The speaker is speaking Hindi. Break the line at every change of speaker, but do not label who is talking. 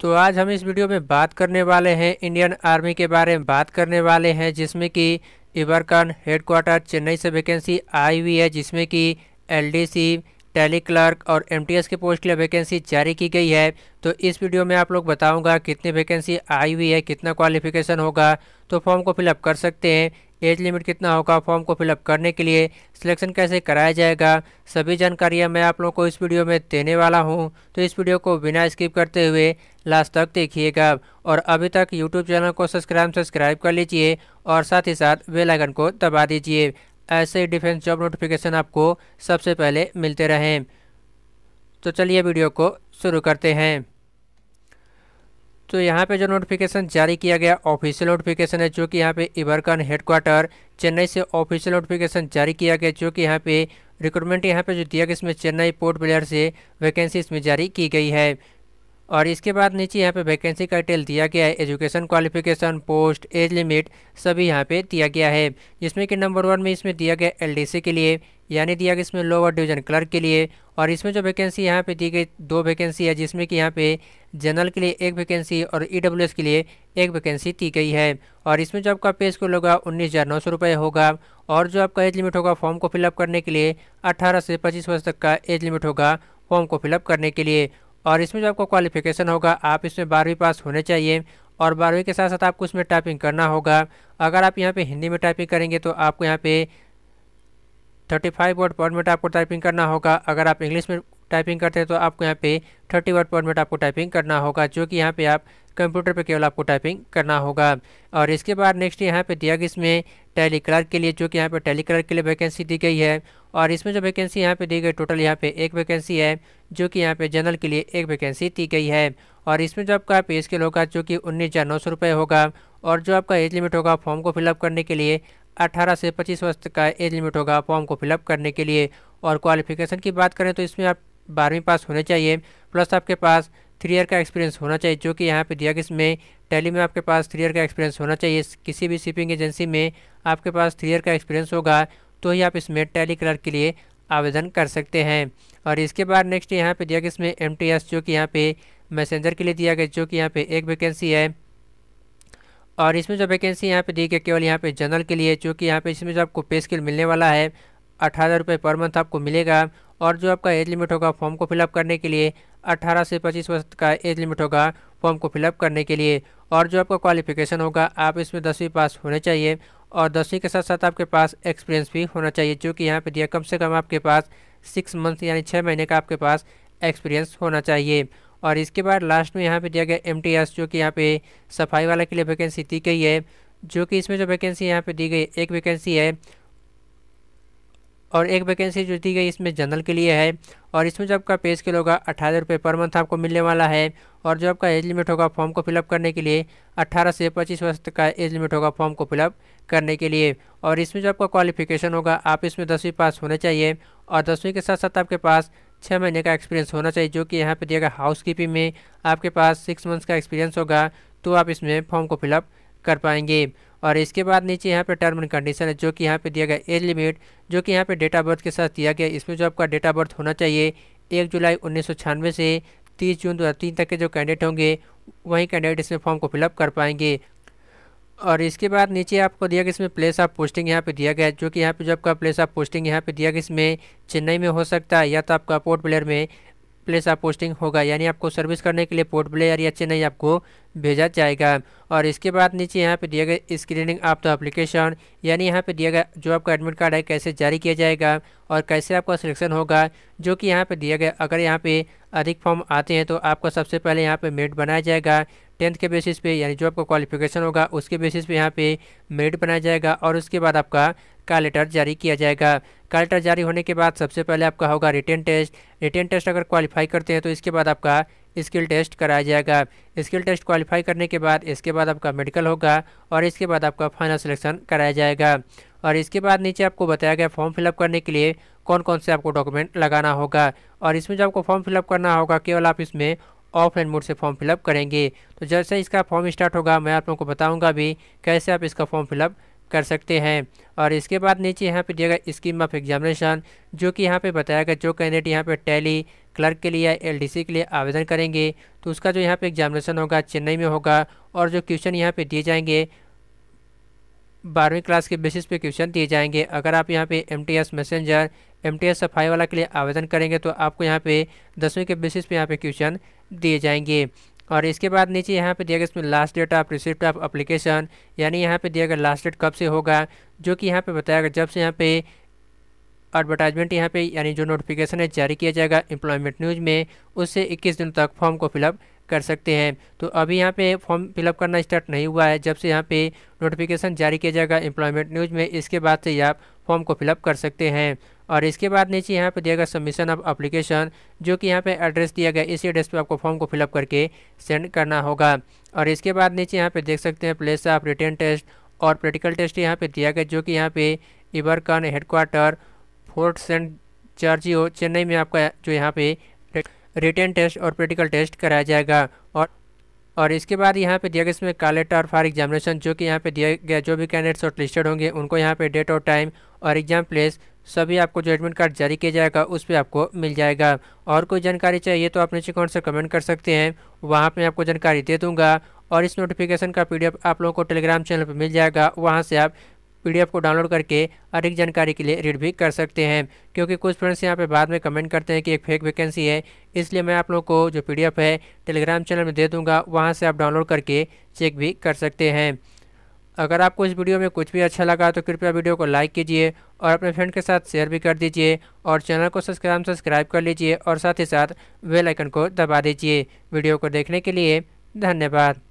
तो आज हम इस वीडियो में बात करने वाले हैं इंडियन आर्मी के बारे में बात करने वाले हैं जिसमें कि इबरकन हेडक्वार्टर चेन्नई से वैकेंसी आई हुई है जिसमें कि एलडीसी टैली क्लर्क और एमटीएस की पोस्ट के लिए वैकेंसी जारी की गई है तो इस वीडियो में आप लोग बताऊंगा कितनी वैकेंसी आई हुई है कितना क्वालिफिकेशन होगा तो फॉर्म को फिलअप कर सकते हैं एज लिमिट कितना होगा फॉर्म को फिलअप करने के लिए सिलेक्शन कैसे कराया जाएगा सभी जानकारियां मैं आप लोगों को इस वीडियो में देने वाला हूं तो इस वीडियो को बिना स्किप करते हुए लास्ट तक देखिएगा और अभी तक यूट्यूब चैनल को सब्सक्राइब सब्सक्राइब कर लीजिए और साथ ही साथ बेल आइकन को दबा दीजिए ऐसे ही डिफेंस जॉब नोटिफिकेशन आपको सबसे पहले मिलते रहें तो चलिए वीडियो को शुरू करते हैं तो यहाँ पे जो नोटिफिकेशन जारी किया गया ऑफिशियल नोटिफिकेशन है जो कि यहाँ पे इबरकन हेडक्वार्टर चेन्नई से ऑफिशियल नोटिफिकेशन जारी किया गया जो कि यहाँ पे रिक्रूटमेंट यहाँ पे जो दिया गया इसमें चेन्नई पोर्ट ब्लेयर से वैकेंसी इसमें जारी की गई है और इसके बाद नीचे यहाँ पे वैकेंसी का डिटेल दिया गया है education qualification post age limit सभी यहाँ पे दिया गया है जिसमें कि नंबर वन में इसमें दिया गया एलडीसी के लिए यानी दिया गया इसमें लोअर डिवीजन क्लर्क के लिए और इसमें जो वैकेंसी यहाँ पे दी गई दो वैकेंसी है जिसमें कि यहाँ पे जनरल के लिए एक वैकेंसी और ई e के लिए एक वैकेंसी दी गई है और इसमें जो आपका पे स्कूल होगा उन्नीस हज़ार नौ सौ रुपये होगा और जो आपका एज लिमिट होगा फॉर्म को फिलअप करने के लिए अट्ठारह से पच्चीस वर्ष तक का एज लिमिट होगा फॉर्म को फिलअप करने के लिए और इसमें जो आपका क्वालिफिकेशन होगा आप इसमें बारहवीं पास होने चाहिए और बारहवीं के साथ साथ आपको इसमें टाइपिंग करना होगा अगर आप यहाँ पे हिंदी में टाइपिंग करेंगे तो आपको यहाँ पे 35 वर्ड पर मिनट आपको टाइपिंग करना होगा अगर आप इंग्लिश में टाइपिंग करते हैं तो आपको यहाँ पे 30 वर्ड पर मिनट आपको टाइपिंग करना होगा जो कि यहाँ पे आप कंप्यूटर पे केवल आपको टाइपिंग करना होगा और इसके बाद नेक्स्ट यहाँ पे दिया गया इसमें टेली क्लर्क के लिए जो कि यहाँ पे टेली क्लर्क के लिए वैकेंसी दी गई है और इसमें जो वैकेंसी यहाँ पे दी गई टोटल यहाँ पे एक वैकेंसी है जो कि यहाँ पे जनरल के लिए एक वैकेंसी दी गई है और इसमें जो आपका पे स्केल होगा जो कि उन्नीस हज़ार नौ सौ रुपये होगा और जो आपका एज लिमिट होगा फॉर्म को फिलअप करने के लिए अट्ठारह से पच्चीस वर्ष तक का एज लिमिट होगा फॉर्म को फिलअप करने के लिए और क्वालिफिकेशन की बात करें तो इसमें आप बारहवीं पास होने चाहिए प्लस आपके पास थ्री ईयर का एक्सपीरियंस होना चाहिए जो कि यहाँ पे दिया गया इसमें टैली में आपके पास थ्री ईयर का एक्सपीरियंस होना चाहिए किसी भी शिपिंग एजेंसी में आपके पास थ्री ईयर का एक्सपीरियंस होगा तो ही आप इसमें टैली क्लर्क के लिए आवेदन कर सकते हैं और इसके बाद नेक्स्ट यहाँ पे दिया गया इसमें एम जो कि यहाँ पे मैसेंजर के लिए दिया गया जो कि यहाँ पे एक वैकेंसी है और इसमें जो वैकेंसी यहाँ पे दी गई केवल यहाँ पे जनरल के लिए जो कि यहाँ पे इसमें जो आपको पे स्किल मिलने वाला है अठारह रुपये पर मंथ आपको मिलेगा और जो आपका एज लिमिट होगा फॉर्म को फिलअप करने के लिए अट्ठारह से पच्चीस वर्ष का एज लिमिट होगा फॉर्म को फिलअप करने के लिए और जो आपका क्वालिफिकेशन होगा आप इसमें दसवीं पास होने चाहिए और दसवीं के साथ साथ आपके पास एक्सपीरियंस भी होना चाहिए जो कि यहाँ पर दिया कम से कम आपके पास सिक्स मंथ यानी छः महीने का आपके पास एक्सपीरियंस होना चाहिए और इसके बाद लास्ट में यहाँ पे दिया गया एम जो कि यहाँ पे सफाई वाला के लिए वैकेंसी दी गई है जो कि इसमें जो वैकेंसी यहाँ पे दी गई एक वैकेंसी है और एक वैकेंसी जो दी गई इसमें जनरल के लिए है और इसमें जो आपका पे स्केल होगा अठारह रुपये पर मंथ आपको मिलने वाला है और जो आपका एज लिमिट होगा फॉर्म को फिलअप करने के लिए अट्ठारह से पच्चीस वर्ष तक का एज लिमिट होगा फॉर्म को फिलअप करने के लिए और इसमें जो आपका क्वालिफिकेशन होगा आप इसमें दसवीं पास होने चाहिए और दसवीं के साथ साथ आपके पास छः महीने का एक्सपीरियंस होना चाहिए जो कि यहाँ पर दिया गया हाउस कीपिंग में आपके पास सिक्स मंथ्स का एक्सपीरियंस होगा तो आप इसमें फॉर्म को फिलअप कर पाएंगे और इसके बाद नीचे यहाँ पे टर्म एंड कंडीशन है जो कि यहाँ पे दिया गया एज लिमिट जो कि यहाँ पे डेट ऑफ बर्थ के साथ दिया गया इसमें जो आपका डेट ऑफ बर्थ होना चाहिए एक जुलाई उन्नीस से तीस जून दो तक के जो कैंडिडेट होंगे वही कैंडिडेट इसमें फॉर्म को फिलअप कर पाएंगे और इसके बाद नीचे आपको दिया गया इसमें प्लेस ऑफ पोस्टिंग यहाँ पे दिया गया जो कि यहाँ पे जो आपका प्लेस ऑफ पोस्टिंग यहाँ पे दिया गया इसमें चेन्नई में हो सकता है या तो आपका पोर्ट ब्लेयर में प्लेस ऑफ पोस्टिंग होगा यानी आपको सर्विस करने के लिए पोर्ट ब्लेयर या चेन्नई आपको भेजा जाएगा और इसके बाद नीचे यहाँ पे दिया गया स्क्रीनिंग ऑफ द एप्लीकेशन यानी यहाँ पे दिया गया जो आपका एडमिट कार्ड है कैसे जारी किया जाएगा और कैसे आपका सिलेक्शन होगा जो कि यहाँ पे दिया गया अगर यहाँ पे अधिक फॉर्म आते हैं तो आपका सबसे पहले यहाँ पे मेट बनाया जाएगा टेंथ के बेसिस पे यानी जो आपका क्वालिफिकेशन होगा उसके बेसिस पे यहाँ पे मेरिट बनाया जाएगा और उसके बाद आपका का लेटर जारी किया जाएगा का लेटर जारी होने के बाद सबसे पहले आपका होगा रिटर्न टेस्ट रिटर्न टेस्ट अगर क्वालिफाई करते हैं तो इसके बाद आपका स्किल टेस्ट कराया जाएगा स्किल टेस्ट क्वालिफाई करने के बाद इसके बाद आपका मेडिकल होगा और इसके बाद आपका फाइनल सिलेक्शन कराया जाएगा और इसके बाद नीचे आपको बताया गया फॉर्म फिलअप करने के लिए कौन कौन से आपको डॉक्यूमेंट लगाना होगा और इसमें जो आपको फॉर्म फिलअप करना होगा केवल आप इसमें ऑफलाइन मोड से फॉर्म फिलअप करेंगे तो जैसे इसका फॉर्म स्टार्ट होगा मैं आप लोगों को बताऊंगा भी कैसे आप इसका फॉर्म फिलअप कर सकते हैं और इसके बाद नीचे यहाँ पे दिया गया स्कीम ऑफ एग्जामिनेशन जो कि यहाँ पे बताया गया जो कैंडिडेट यहाँ पे टैली क्लर्क के लिए सी के लिए आवेदन करेंगे तो उसका जो यहाँ पे एग्जामिनेशन होगा चेन्नई में होगा और जो क्वेश्चन यहाँ पे दिए जाएंगे बारहवीं क्लास के बेसिस पे क्वेश्चन दिए जाएंगे अगर आप यहाँ पे M T S messenger M T S सफाई वाला के लिए आवेदन करेंगे तो आपको यहाँ पे दसवीं के बेसिस पे यहाँ पे क्वेश्चन दिए जाएंगे और इसके बाद नीचे यहाँ पे दिया गया इसमें last date of receipt of application यानी यहाँ पे दिया गया लास्ट डेट कब से होगा जो कि यहाँ पे बताया गया जब से यहाँ पे एडवर्टाइजमेंट यहाँ पे यानी जो नोटिफिकेशन है जारी किया जाएगा एम्प्लॉयमेंट न्यूज़ में उससे 21 दिन तक फॉर्म को फिलअप कर सकते हैं तो अभी यहाँ पे फॉर्म फिलअप करना स्टार्ट नहीं हुआ है जब से यहाँ पे नोटिफिकेशन जारी किया जाएगा एम्प्लॉयमेंट न्यूज़ में इसके बाद से आप फॉर्म को फिलअप कर सकते हैं और इसके बाद नीचे यहाँ पे दिया गया सबमिशन ऑफ अप्लीकेशन जो कि यहाँ पे एड्रेस दिया गया इसी एड्रेस पे आपको फॉर्म को फिलअप करके सेंड करना होगा और इसके बाद नीचे यहाँ पे देख सकते हैं प्लेस ऑफ रिटर्न टेस्ट और प्रैक्टिकल टेस्ट यहाँ पे दिया गया जो कि यहाँ पे इबरकन headquarter fort saint George Chennai में आपका जो यहाँ पे रिटर्न टेस्ट और प्रैक्टिकल टेस्ट कराया जाएगा और और इसके बाद यहाँ पे दिया गया इसमें कलेक्ट और फॉर एग्जामिनेशन जो कि यहाँ पे दिया गया जो भी कैंडिडेट शॉर्ट लिस्टेड होंगे उनको यहाँ पे डेट और टाइम और एग्जाम प्लेस सभी आपको जो एडमिट कार्ड जारी किया जाएगा उस पर आपको मिल जाएगा और कोई जानकारी चाहिए तो आप नीचे कमेंट से कमेंट कर सकते हैं वहाँ पर आपको जानकारी दे दूँगा और इस नोटिफिकेशन का पी आप लोगों को टेलीग्राम चैनल पर मिल जाएगा वहाँ से आप पीडीएफ को डाउनलोड करके अधिक जानकारी के लिए रीड भी कर सकते हैं क्योंकि कुछ फ्रेंड्स यहाँ पे बाद में कमेंट करते हैं कि एक फेक वैकेंसी है इसलिए मैं आप लोगों को जो पी है टेलीग्राम चैनल में दे दूँगा वहाँ से आप डाउनलोड करके चेक भी कर सकते हैं अगर आपको इस वीडियो में कुछ भी अच्छा लगा तो कृपया वीडियो को लाइक कीजिए और अपने फ्रेंड के साथ शेयर भी कर दीजिए और चैनल को सब्सक्राइब सब्सक्राइब कर लीजिए और साथ ही साथ बेल आइकन को दबा दीजिए वीडियो को देखने के लिए धन्यवाद